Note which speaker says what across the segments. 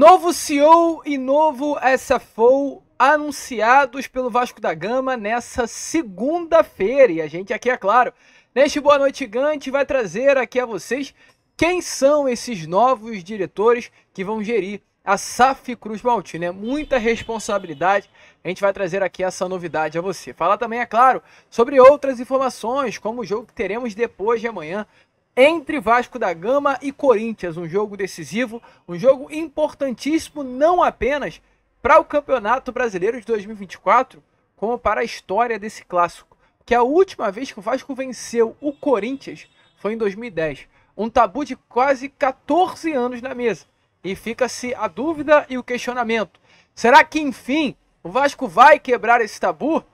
Speaker 1: Novo CEO e novo SFO anunciados pelo Vasco da Gama nessa segunda-feira. E a gente aqui, é claro, neste Boa Noite Gigante vai trazer aqui a vocês quem são esses novos diretores que vão gerir a SAF Cruz Maltina. É né? muita responsabilidade. A gente vai trazer aqui essa novidade a você. Falar também, é claro, sobre outras informações, como o jogo que teremos depois de amanhã entre Vasco da Gama e Corinthians. Um jogo decisivo, um jogo importantíssimo não apenas para o Campeonato Brasileiro de 2024, como para a história desse clássico. Que a última vez que o Vasco venceu o Corinthians foi em 2010. Um tabu de quase 14 anos na mesa. E fica-se a dúvida e o questionamento: será que enfim o Vasco vai quebrar esse tabu?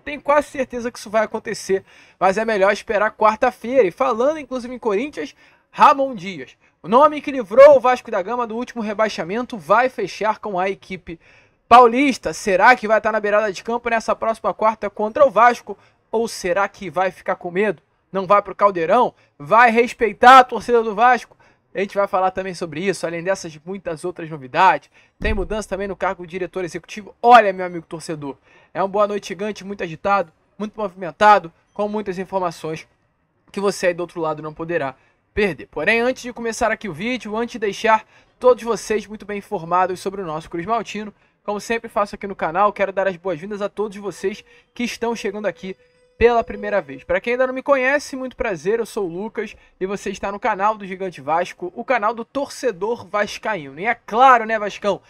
Speaker 1: Eu tenho quase certeza que isso vai acontecer, mas é melhor esperar quarta-feira. E falando inclusive em Corinthians, Ramon Dias. O nome que livrou o Vasco da Gama do último rebaixamento vai fechar com a equipe paulista. Será que vai estar na beirada de campo nessa próxima quarta contra o Vasco? Ou será que vai ficar com medo? Não vai para o Caldeirão? Vai respeitar a torcida do Vasco? A gente vai falar também sobre isso, além dessas muitas outras novidades. Tem mudança também no cargo de diretor executivo. Olha, meu amigo torcedor, é uma boa noite gigante, muito agitado, muito movimentado, com muitas informações que você aí do outro lado não poderá perder. Porém, antes de começar aqui o vídeo, antes de deixar todos vocês muito bem informados sobre o nosso Cruz Maltino, como sempre faço aqui no canal, quero dar as boas-vindas a todos vocês que estão chegando aqui pela primeira vez. Para quem ainda não me conhece, muito prazer, eu sou o Lucas e você está no canal do Gigante Vasco, o canal do torcedor vascaíno. E é claro, né, Vascão,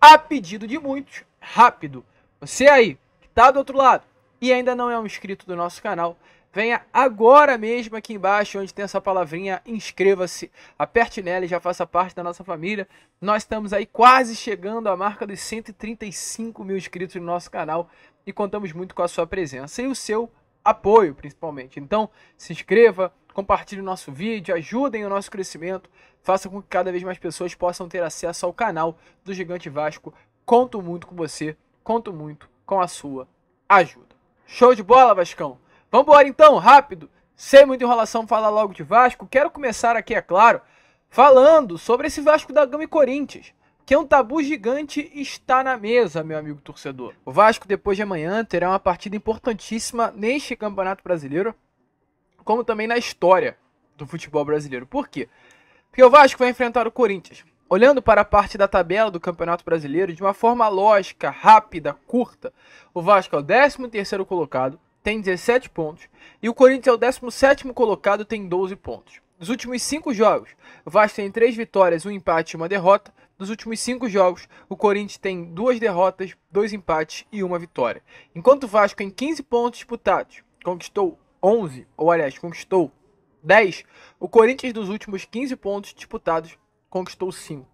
Speaker 1: a pedido de muitos, rápido. Você aí, que tá do outro lado e ainda não é um inscrito do nosso canal, venha agora mesmo aqui embaixo, onde tem essa palavrinha, inscreva-se, aperte nela e já faça parte da nossa família. Nós estamos aí quase chegando à marca dos 135 mil inscritos no nosso canal e contamos muito com a sua presença e o seu apoio, principalmente. Então, se inscreva, compartilhe o nosso vídeo, ajudem o nosso crescimento, faça com que cada vez mais pessoas possam ter acesso ao canal do Gigante Vasco. Conto muito com você, conto muito com a sua ajuda. Show de bola, Vascão! Vambora então, rápido! Sem muita enrolação, falar logo de Vasco. Quero começar aqui, é claro, falando sobre esse Vasco da Gama e Corinthians que é um tabu gigante está na mesa, meu amigo torcedor. O Vasco, depois de amanhã, terá uma partida importantíssima neste Campeonato Brasileiro, como também na história do futebol brasileiro. Por quê? Porque o Vasco vai enfrentar o Corinthians. Olhando para a parte da tabela do Campeonato Brasileiro, de uma forma lógica, rápida, curta, o Vasco é o 13º colocado, tem 17 pontos, e o Corinthians é o 17º colocado, tem 12 pontos. Nos últimos cinco jogos, o Vasco tem três vitórias, um empate e uma derrota. Nos últimos cinco jogos, o Corinthians tem duas derrotas, dois empates e uma vitória. Enquanto o Vasco, em 15 pontos disputados, conquistou 11, ou aliás, conquistou 10, o Corinthians, dos últimos 15 pontos disputados, conquistou 5.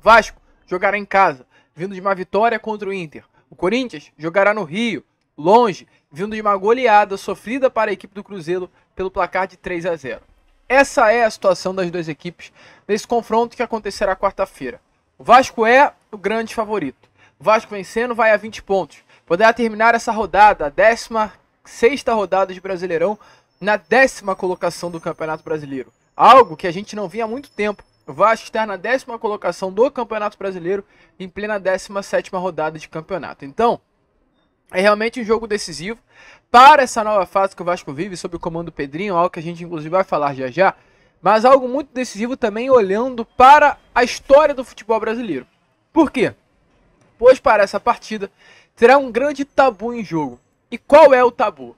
Speaker 1: Vasco jogará em casa, vindo de uma vitória contra o Inter. O Corinthians jogará no Rio, longe, vindo de uma goleada sofrida para a equipe do Cruzeiro pelo placar de 3 a 0. Essa é a situação das duas equipes nesse confronto que acontecerá quarta-feira. O Vasco é o grande favorito. O Vasco vencendo vai a 20 pontos. Poderá terminar essa rodada, a 16 rodada de Brasileirão, na décima colocação do Campeonato Brasileiro. Algo que a gente não via há muito tempo. O Vasco está na décima colocação do Campeonato Brasileiro em plena 17 rodada de campeonato. Então, é realmente um jogo decisivo para essa nova fase que o Vasco vive sob o comando do Pedrinho, algo que a gente inclusive vai falar já já, mas algo muito decisivo também olhando para a história do futebol brasileiro. Por quê? Pois para essa partida terá um grande tabu em jogo. E qual é o tabu?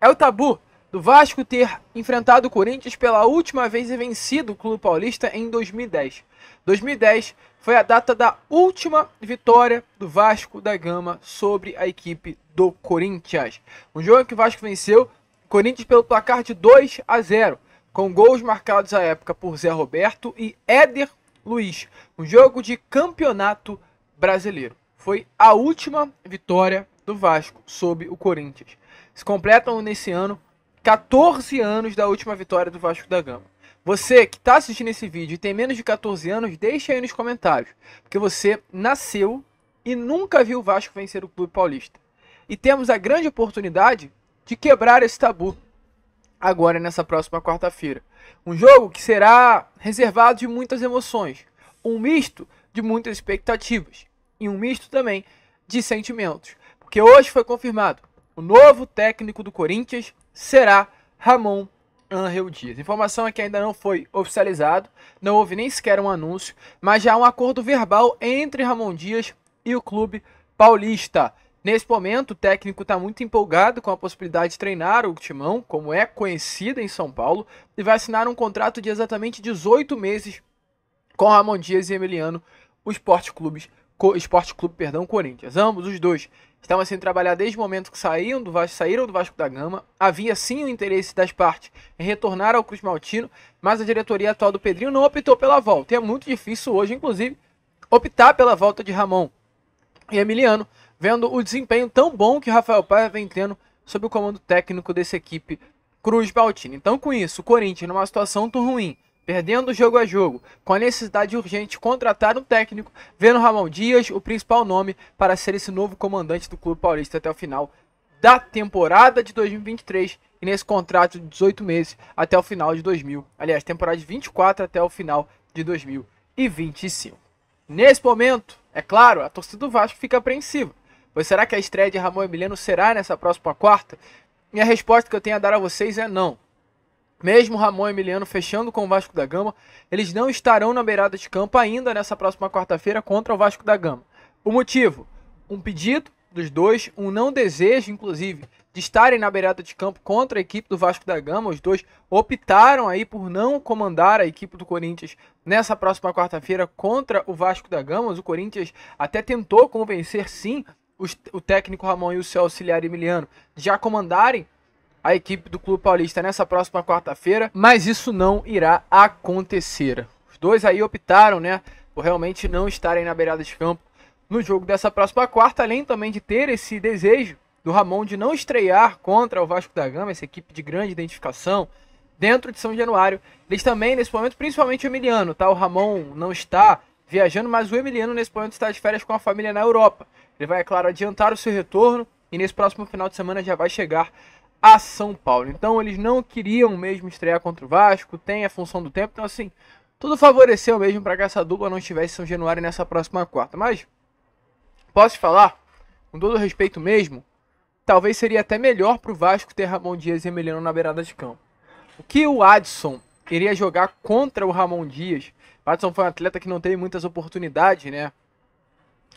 Speaker 1: É o tabu do Vasco ter enfrentado o Corinthians pela última vez e vencido o Clube Paulista em 2010. 2010 foi a data da última vitória do Vasco da Gama sobre a equipe do Corinthians. Um jogo que o Vasco venceu o Corinthians pelo placar de 2 a 0, com gols marcados à época por Zé Roberto e Éder Luiz. Um jogo de campeonato brasileiro. Foi a última vitória do Vasco sobre o Corinthians. Se completam nesse ano 14 anos da última vitória do Vasco da Gama. Você que está assistindo esse vídeo e tem menos de 14 anos, deixa aí nos comentários. Porque você nasceu e nunca viu o Vasco vencer o Clube Paulista. E temos a grande oportunidade de quebrar esse tabu agora nessa próxima quarta-feira. Um jogo que será reservado de muitas emoções, um misto de muitas expectativas e um misto também de sentimentos. Porque hoje foi confirmado, o novo técnico do Corinthians será Ramon Angel Dias. Informação é que ainda não foi oficializado, não houve nem sequer um anúncio, mas já há um acordo verbal entre Ramon Dias e o clube paulista. Nesse momento, o técnico está muito empolgado com a possibilidade de treinar o Timão, como é conhecido em São Paulo, e vai assinar um contrato de exatamente 18 meses com Ramon Dias e Emiliano, o Esporte Clube, Esporte Clube perdão, Corinthians. Ambos os dois estavam sendo trabalhadas desde o momento que saíram do Vasco, saíram do Vasco da Gama. Havia sim o interesse das partes em retornar ao Cruz Maltino, mas a diretoria atual do Pedrinho não optou pela volta. E é muito difícil hoje, inclusive, optar pela volta de Ramon e Emiliano, vendo o desempenho tão bom que Rafael Paiva vem tendo sob o comando técnico dessa equipe Cruz Maltino. Então, com isso, o Corinthians numa situação tão ruim, perdendo jogo a jogo, com a necessidade urgente de contratar um técnico, vendo Ramon Dias o principal nome para ser esse novo comandante do Clube Paulista até o final da temporada de 2023 e nesse contrato de 18 meses até o final de 2000, aliás, temporada de 24 até o final de 2025. Nesse momento, é claro, a torcida do Vasco fica apreensiva, pois será que a estreia de Ramon Emiliano será nessa próxima quarta? Minha resposta que eu tenho a dar a vocês é não. Mesmo Ramon Emiliano fechando com o Vasco da Gama, eles não estarão na beirada de campo ainda nessa próxima quarta-feira contra o Vasco da Gama. O motivo? Um pedido dos dois, um não desejo, inclusive, de estarem na beirada de campo contra a equipe do Vasco da Gama. Os dois optaram aí por não comandar a equipe do Corinthians nessa próxima quarta-feira contra o Vasco da Gama. O Corinthians até tentou convencer, sim, o técnico Ramon e o seu auxiliar Emiliano já comandarem a equipe do Clube Paulista nessa próxima quarta-feira, mas isso não irá acontecer. Os dois aí optaram, né, por realmente não estarem na beirada de campo no jogo dessa próxima quarta, além também de ter esse desejo do Ramon de não estrear contra o Vasco da Gama, essa equipe de grande identificação dentro de São Januário. Eles também, nesse momento, principalmente o Emiliano, tá? O Ramon não está viajando, mas o Emiliano, nesse momento, está de férias com a família na Europa. Ele vai, é claro, adiantar o seu retorno e nesse próximo final de semana já vai chegar a São Paulo. Então eles não queriam mesmo estrear contra o Vasco, tem a função do tempo, então assim, tudo favoreceu mesmo para que essa dupla não estivesse em São Januário nessa próxima quarta. Mas posso falar, com todo respeito mesmo, talvez seria até melhor para o Vasco ter Ramon Dias e Emiliano na beirada de campo. O que o Adson iria jogar contra o Ramon Dias? O Adson foi um atleta que não teve muitas oportunidades, né?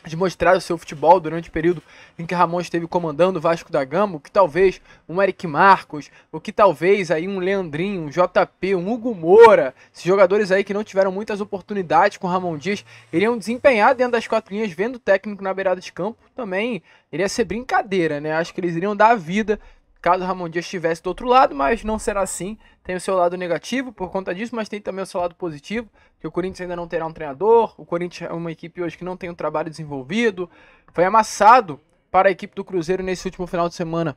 Speaker 1: de mostrar o seu futebol durante o período em que Ramon esteve comandando o Vasco da Gama, o que talvez um Eric Marcos, o que talvez aí um Leandrinho, um JP, um Hugo Moura, esses jogadores aí que não tiveram muitas oportunidades com Ramon Dias, iriam desempenhar dentro das quatro linhas, vendo o técnico na beirada de campo, também iria ser brincadeira, né? Acho que eles iriam dar a vida caso Ramon Dias estivesse do outro lado, mas não será assim. Tem o seu lado negativo por conta disso, mas tem também o seu lado positivo, que o Corinthians ainda não terá um treinador, o Corinthians é uma equipe hoje que não tem um trabalho desenvolvido, foi amassado para a equipe do Cruzeiro nesse último final de semana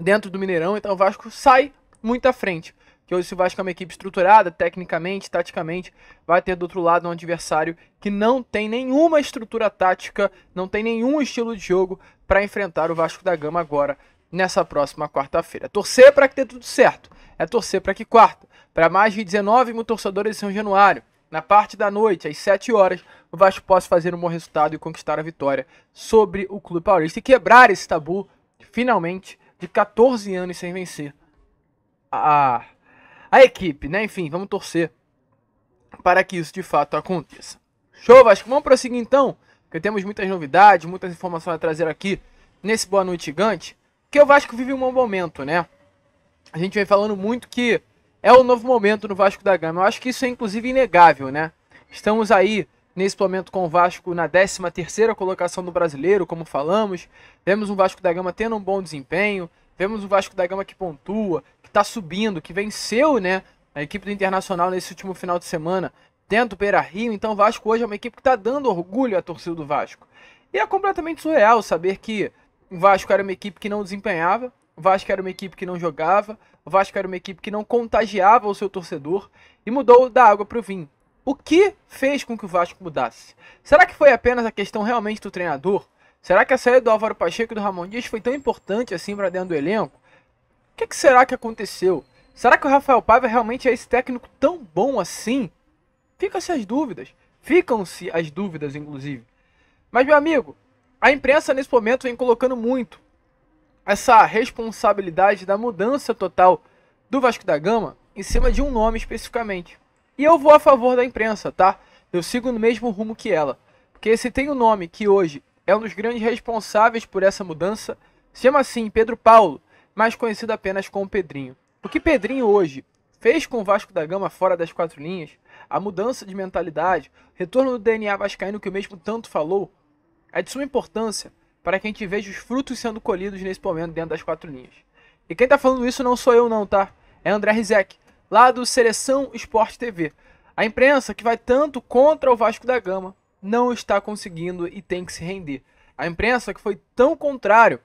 Speaker 1: dentro do Mineirão, então o Vasco sai muito à frente. Que hoje o Vasco é uma equipe estruturada, tecnicamente, taticamente, vai ter do outro lado um adversário que não tem nenhuma estrutura tática, não tem nenhum estilo de jogo para enfrentar o Vasco da Gama agora nessa próxima quarta-feira. Torcer para que dê tudo certo. É torcer para que quarta, para mais de 19 mil torcedores em São Januário, na parte da noite, às 7 horas, o Vasco possa fazer um bom resultado e conquistar a vitória sobre o Clube Paulista e quebrar esse tabu, finalmente, de 14 anos sem vencer a, a equipe, né? Enfim, vamos torcer para que isso de fato aconteça. Show, Vasco? Vamos prosseguir então, que temos muitas novidades, muitas informações a trazer aqui nesse Boa Noite Gigante. Porque o Vasco vive um bom momento, né? A gente vem falando muito que é o novo momento no Vasco da Gama. Eu acho que isso é inclusive inegável, né? Estamos aí nesse momento com o Vasco na 13ª colocação do Brasileiro, como falamos. Vemos um Vasco da Gama tendo um bom desempenho, vemos um Vasco da Gama que pontua, que está subindo, que venceu, né, a equipe do Internacional nesse último final de semana dentro do Beira-Rio. Então o Vasco hoje é uma equipe que está dando orgulho à torcida do Vasco. E é completamente surreal saber que o Vasco era uma equipe que não desempenhava, o Vasco era uma equipe que não jogava, o Vasco era uma equipe que não contagiava o seu torcedor e mudou da água para o vinho. O que fez com que o Vasco mudasse? Será que foi apenas a questão realmente do treinador? Será que a saída do Álvaro Pacheco e do Ramon Dias foi tão importante assim para dentro do elenco? O que, que será que aconteceu? Será que o Rafael Paiva realmente é esse técnico tão bom assim? Ficam-se as dúvidas. Ficam-se as dúvidas, inclusive. Mas, meu amigo, a imprensa nesse momento vem colocando muito essa responsabilidade da mudança total do Vasco da Gama em cima de um nome especificamente. E eu vou a favor da imprensa, tá? Eu sigo no mesmo rumo que ela. Porque se tem um nome que hoje é um dos grandes responsáveis por essa mudança, chama assim Pedro Paulo, mais conhecido apenas como Pedrinho. O que Pedrinho hoje fez com o Vasco da Gama fora das quatro linhas, a mudança de mentalidade, retorno do DNA vascaíno que o mesmo tanto falou, é de suma importância para que a gente veja os frutos sendo colhidos nesse momento dentro das quatro linhas. E quem está falando isso não sou eu não, tá? É André Rizek, lá do Seleção Esporte TV. A imprensa que vai tanto contra o Vasco da Gama não está conseguindo e tem que se render. A imprensa que foi tão contrário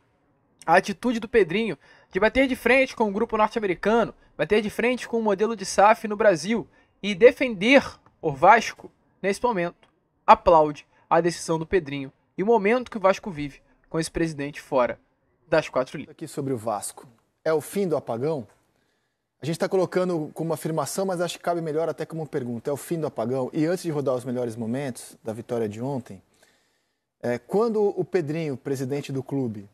Speaker 1: à atitude do Pedrinho de bater de frente com o grupo norte-americano, bater de frente com o modelo de SAF no Brasil e defender o Vasco nesse momento, aplaude a decisão do Pedrinho e o momento que o Vasco vive com esse presidente fora das quatro linhas.
Speaker 2: Aqui sobre o Vasco. É o fim do apagão? A gente está colocando como afirmação, mas acho que cabe melhor até como pergunta. É o fim do apagão. E antes de rodar os melhores momentos da vitória de ontem, é, quando o Pedrinho, presidente do clube,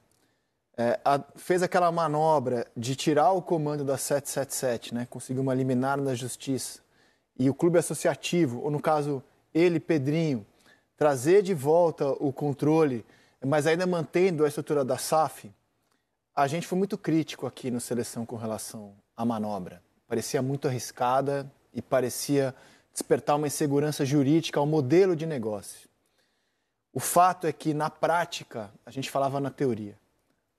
Speaker 2: é, a, fez aquela manobra de tirar o comando da 777, né, conseguiu uma liminar na justiça, e o clube associativo, ou no caso ele, Pedrinho, trazer de volta o controle, mas ainda mantendo a estrutura da SAF, a gente foi muito crítico aqui no Seleção com relação à manobra. Parecia muito arriscada e parecia despertar uma insegurança jurídica ao modelo de negócio. O fato é que, na prática, a gente falava na teoria.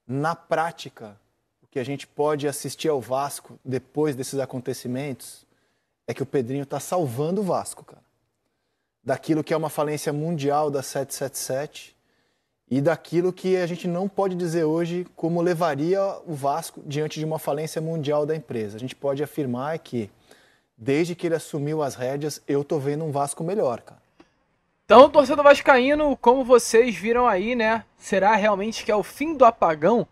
Speaker 2: Na prática, o que a gente pode assistir ao Vasco depois desses acontecimentos é que o Pedrinho está salvando o Vasco, cara daquilo que é uma falência mundial da 777 e daquilo que a gente não pode dizer hoje como levaria o Vasco diante de uma falência mundial da empresa. A gente pode afirmar que desde que ele assumiu as rédeas, eu tô vendo um Vasco melhor, cara.
Speaker 1: Então, torcedor vascaíno, como vocês viram aí, né? Será realmente que é o fim do apagão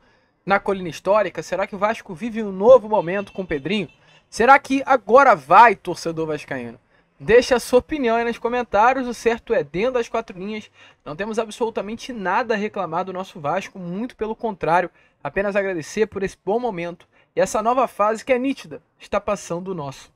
Speaker 1: na colina histórica? Será que o Vasco vive um novo momento com o Pedrinho? Será que agora vai, torcedor vascaíno? Deixe a sua opinião aí nos comentários. O certo é dentro das quatro linhas. Não temos absolutamente nada a reclamar do nosso Vasco, muito pelo contrário. Apenas agradecer por esse bom momento e essa nova fase que é nítida está passando o nosso.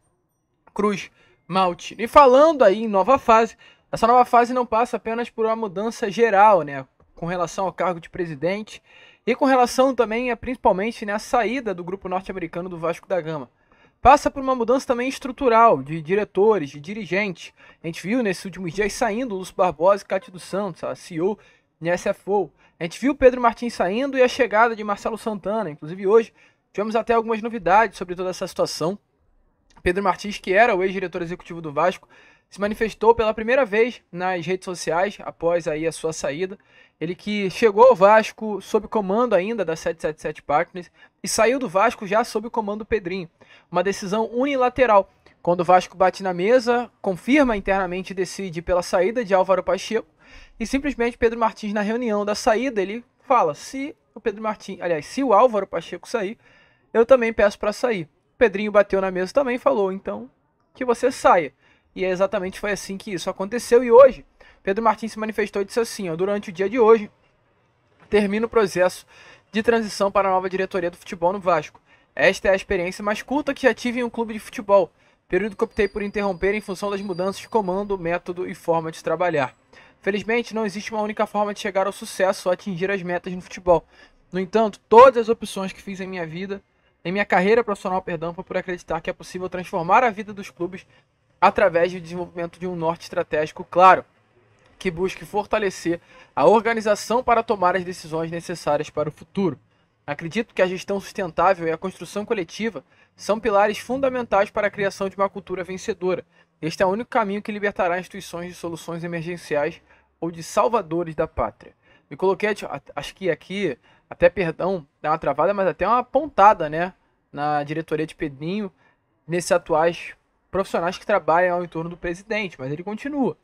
Speaker 1: Cruz, Malte. E falando aí em nova fase, essa nova fase não passa apenas por uma mudança geral, né? Com relação ao cargo de presidente e com relação também é, principalmente né, saída do grupo norte-americano do Vasco da Gama passa por uma mudança também estrutural de diretores, de dirigentes. A gente viu nesses últimos dias saindo o Lúcio Barbosa e Cátia dos Santos, a CEO e SFO. A gente viu Pedro Martins saindo e a chegada de Marcelo Santana. Inclusive hoje tivemos até algumas novidades sobre toda essa situação. Pedro Martins, que era o ex-diretor executivo do Vasco, se manifestou pela primeira vez nas redes sociais após aí a sua saída ele que chegou ao Vasco sob comando ainda da 777 Partners e saiu do Vasco já sob o comando do Pedrinho. Uma decisão unilateral. Quando o Vasco bate na mesa, confirma internamente e decide pela saída de Álvaro Pacheco e simplesmente Pedro Martins na reunião da saída, ele fala: "Se o Pedro Martins, aliás, se o Álvaro Pacheco sair, eu também peço para sair". Pedrinho bateu na mesa também falou: "Então, que você saia". E é exatamente foi assim que isso aconteceu e hoje Pedro Martins se manifestou e disse assim: ó, durante o dia de hoje, termina o processo de transição para a nova diretoria do futebol no Vasco. Esta é a experiência mais curta que já tive em um clube de futebol, período que optei por interromper em função das mudanças de comando, método e forma de trabalhar. Felizmente, não existe uma única forma de chegar ao sucesso ou atingir as metas no futebol. No entanto, todas as opções que fiz em minha vida, em minha carreira profissional, perdão, foi por acreditar que é possível transformar a vida dos clubes através do desenvolvimento de um norte estratégico claro que busque fortalecer a organização para tomar as decisões necessárias para o futuro. Acredito que a gestão sustentável e a construção coletiva são pilares fundamentais para a criação de uma cultura vencedora. Este é o único caminho que libertará instituições de soluções emergenciais ou de salvadores da pátria. Me coloquei, acho que aqui, até perdão, dá uma travada, mas até uma pontada, né? Na diretoria de Pedrinho, nesses atuais profissionais que trabalham ao entorno do presidente, mas ele continua.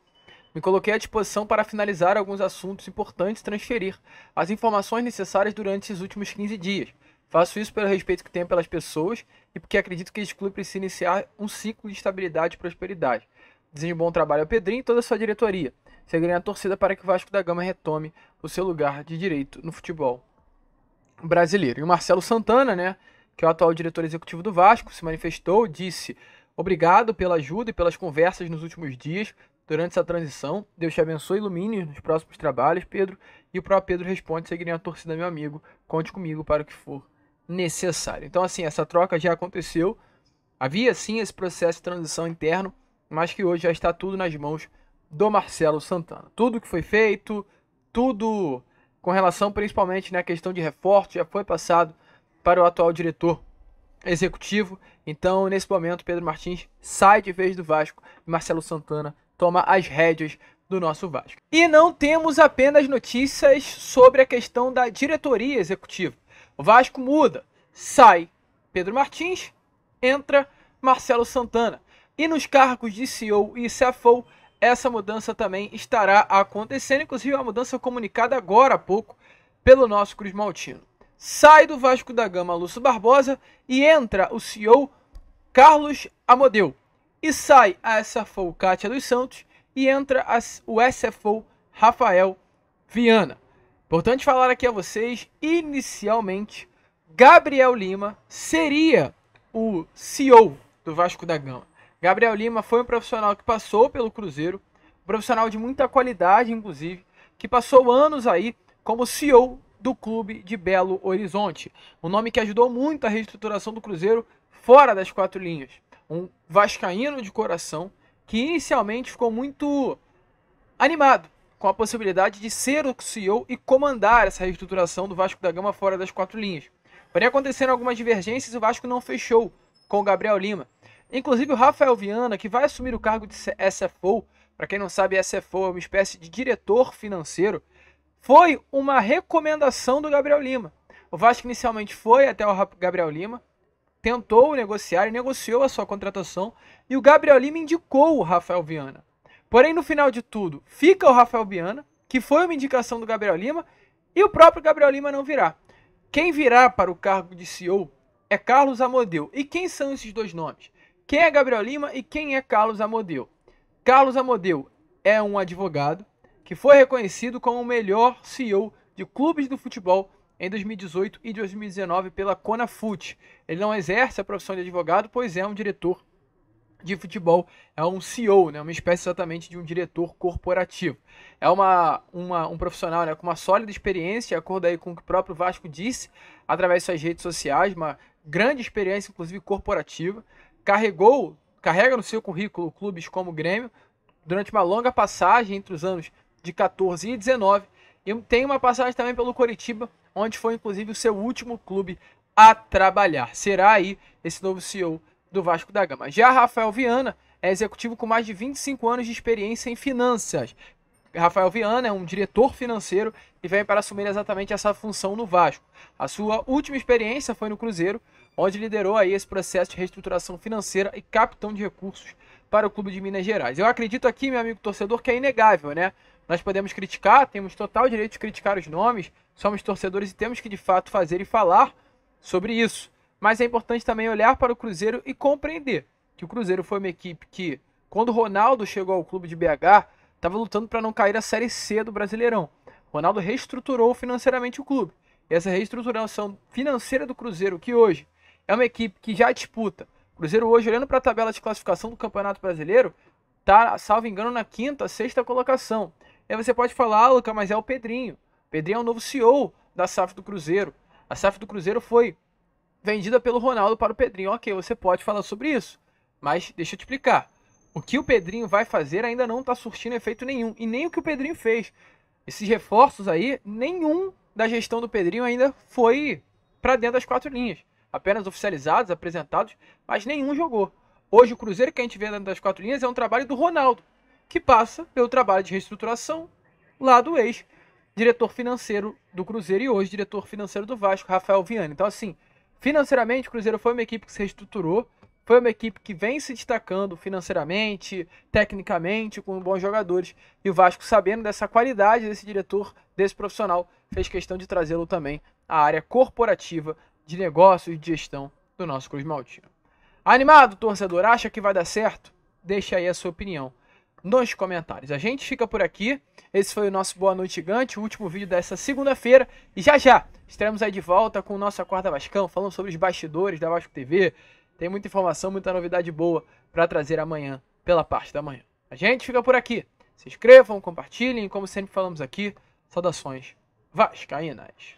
Speaker 1: Me coloquei à disposição para finalizar alguns assuntos importantes e transferir as informações necessárias durante esses últimos 15 dias. Faço isso pelo respeito que tenho pelas pessoas e porque acredito que este clube precisa iniciar um ciclo de estabilidade e prosperidade. Desejo um bom trabalho ao Pedrinho e toda a sua diretoria. Seguirei a torcida para que o Vasco da Gama retome o seu lugar de direito no futebol brasileiro. E o Marcelo Santana, né, que é o atual diretor executivo do Vasco, se manifestou, disse Obrigado pela ajuda e pelas conversas nos últimos dias durante essa transição. Deus te abençoe e ilumine nos próximos trabalhos, Pedro. E o próprio Pedro responde: seguirem a torcida, meu amigo. Conte comigo para o que for necessário. Então, assim, essa troca já aconteceu. Havia sim esse processo de transição interno, mas que hoje já está tudo nas mãos do Marcelo Santana. Tudo que foi feito, tudo com relação principalmente na né, questão de reforço, já foi passado para o atual diretor executivo. Então, nesse momento, Pedro Martins sai de vez do Vasco e Marcelo Santana toma as rédeas do nosso Vasco. E não temos apenas notícias sobre a questão da diretoria executiva. O Vasco muda, sai Pedro Martins, entra Marcelo Santana. E nos cargos de CEO e CFO, essa mudança também estará acontecendo, inclusive a mudança comunicada agora há pouco pelo nosso Cruz Maltino. Sai do Vasco da Gama Lúcio Barbosa e entra o CEO Carlos Amodeu. E sai a SFO Kátia dos Santos e entra o SFO Rafael Viana. Importante falar aqui a vocês, inicialmente, Gabriel Lima seria o CEO do Vasco da Gama. Gabriel Lima foi um profissional que passou pelo Cruzeiro, um profissional de muita qualidade, inclusive, que passou anos aí como CEO do clube de Belo Horizonte. Um nome que ajudou muito a reestruturação do Cruzeiro fora das quatro linhas um vascaíno de coração, que inicialmente ficou muito animado com a possibilidade de ser o CEO e comandar essa reestruturação do Vasco da Gama fora das quatro linhas. Porém, aconteceram algumas divergências e o Vasco não fechou com o Gabriel Lima. Inclusive, o Rafael Viana, que vai assumir o cargo de SFO, para quem não sabe, SFO é uma espécie de diretor financeiro, foi uma recomendação do Gabriel Lima. O Vasco inicialmente foi até o Gabriel Lima, tentou negociar e negociou a sua contratação e o Gabriel Lima indicou o Rafael Viana. Porém, no final de tudo, fica o Rafael Viana, que foi uma indicação do Gabriel Lima, e o próprio Gabriel Lima não virá. Quem virá para o cargo de CEO é Carlos Amodeu. E quem são esses dois nomes? Quem é Gabriel Lima e quem é Carlos Amodeu? Carlos Amodeu é um advogado que foi reconhecido como o melhor CEO de clubes do futebol em 2018 e 2019 pela Conafut. Ele não exerce a profissão de advogado, pois é um diretor de futebol, é um CEO, né, uma espécie exatamente de um diretor corporativo. É uma, uma, um profissional né, com uma sólida experiência, de acordo aí com o que o próprio Vasco disse, através de suas redes sociais, uma grande experiência, inclusive corporativa. Carregou, carrega no seu currículo clubes como o Grêmio, durante uma longa passagem entre os anos de 14 e 19, e tem uma passagem também pelo Coritiba onde foi inclusive o seu último clube a trabalhar. Será aí esse novo CEO do Vasco da Gama. Já Rafael Viana é executivo com mais de 25 anos de experiência em finanças. Rafael Viana é um diretor financeiro e vem para assumir exatamente essa função no Vasco. A sua última experiência foi no Cruzeiro, onde liderou aí esse processo de reestruturação financeira e capitão de recursos para o clube de Minas Gerais. Eu acredito aqui, meu amigo torcedor, que é inegável, né? Nós podemos criticar, temos total direito de criticar os nomes, somos torcedores e temos que de fato fazer e falar sobre isso. Mas é importante também olhar para o Cruzeiro e compreender que o Cruzeiro foi uma equipe que, quando Ronaldo chegou ao clube de BH, estava lutando para não cair a Série C do Brasileirão. Ronaldo reestruturou financeiramente o clube. E essa reestruturação financeira do Cruzeiro, que hoje é uma equipe que já disputa. Cruzeiro hoje, olhando para a tabela de classificação do Campeonato Brasileiro, está, salvo engano, na quinta, sexta colocação. Aí é, você pode falar, ah, Luca, mas é o Pedrinho. Pedrinho é o novo CEO da SAF do Cruzeiro. A SAF do Cruzeiro foi vendida pelo Ronaldo para o Pedrinho. Ok, você pode falar sobre isso. Mas deixa eu te explicar. O que o Pedrinho vai fazer ainda não está surtindo efeito nenhum. E nem o que o Pedrinho fez. Esses reforços aí, nenhum da gestão do Pedrinho ainda foi para dentro das quatro linhas. Apenas oficializados, apresentados, mas nenhum jogou. Hoje o Cruzeiro que a gente vê dentro das quatro linhas é um trabalho do Ronaldo que passa pelo trabalho de reestruturação lá do ex diretor financeiro do Cruzeiro e hoje diretor financeiro do Vasco, Rafael Viana. Então, assim, financeiramente, o Cruzeiro foi uma equipe que se reestruturou, foi uma equipe que vem se destacando financeiramente, tecnicamente, com bons jogadores. E o Vasco, sabendo dessa qualidade desse diretor, desse profissional, fez questão de trazê-lo também à área corporativa de negócios e de gestão do nosso Cruz Maltino. Animado, torcedor? Acha que vai dar certo? Deixa aí a sua opinião nos comentários. A gente fica por aqui. Esse foi o nosso Boa Noite Gigante, o último vídeo dessa segunda-feira. E já já estaremos aí de volta com o nosso Acorda Vascão, falando sobre os bastidores da Vasco TV. Tem muita informação, muita novidade boa para trazer amanhã, pela parte da manhã. A gente fica por aqui. Se inscrevam, compartilhem, como sempre falamos aqui. Saudações vascaínas.